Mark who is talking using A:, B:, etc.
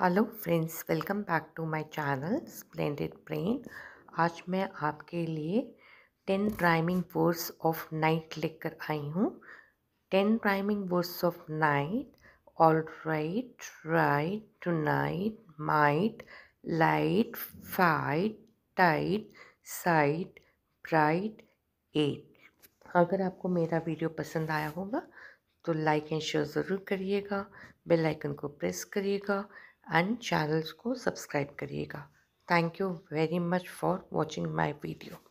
A: hello friends welcome back to my channel splendid brain आज मैं आपके लिए ten rhyming words of night लेकर आई हूँ ten rhyming words of night all right right tonight might light fight tight site bright eight अगर आपको मेरा वीडियो पसंद आया होगा तो लाइक एंड शेयर ज़रूर करिएगा बेल आइकन को प्रेस करिएगा एंड चैनल्स को सब्सक्राइब करिएगा thank you very much for watching my video